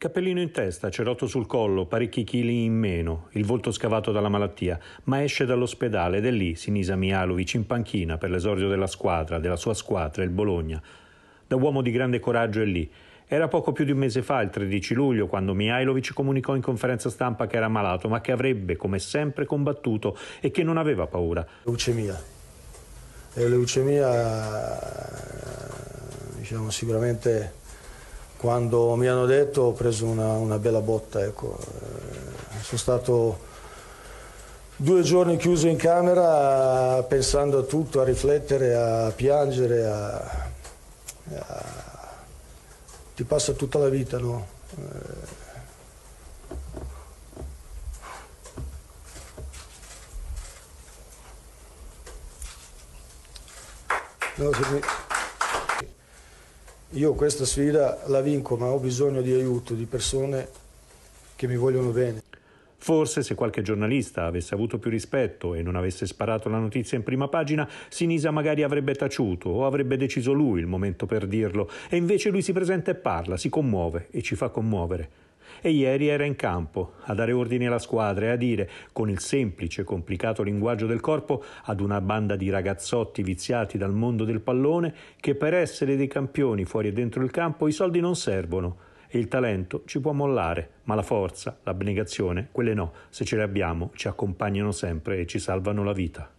Cappellino in testa, cerotto sul collo, parecchi chili in meno, il volto scavato dalla malattia, ma esce dall'ospedale ed è lì Sinisa Mialovic in panchina per l'esordio della squadra, della sua squadra, il Bologna. Da uomo di grande coraggio è lì. Era poco più di un mese fa, il 13 luglio, quando Mihailovic comunicò in conferenza stampa che era malato, ma che avrebbe, come sempre, combattuto e che non aveva paura. Leucemia. E leucemia, diciamo, sicuramente quando mi hanno detto ho preso una, una bella botta, ecco. eh, sono stato due giorni chiuso in camera pensando a tutto, a riflettere, a piangere, a, a... ti passa tutta la vita, no? Eh... No, io questa sfida la vinco, ma ho bisogno di aiuto, di persone che mi vogliono bene. Forse se qualche giornalista avesse avuto più rispetto e non avesse sparato la notizia in prima pagina, Sinisa magari avrebbe taciuto o avrebbe deciso lui il momento per dirlo. E invece lui si presenta e parla, si commuove e ci fa commuovere e ieri era in campo a dare ordini alla squadra e a dire, con il semplice e complicato linguaggio del corpo, ad una banda di ragazzotti viziati dal mondo del pallone che per essere dei campioni fuori e dentro il campo i soldi non servono e il talento ci può mollare, ma la forza, l'abnegazione, quelle no, se ce le abbiamo, ci accompagnano sempre e ci salvano la vita.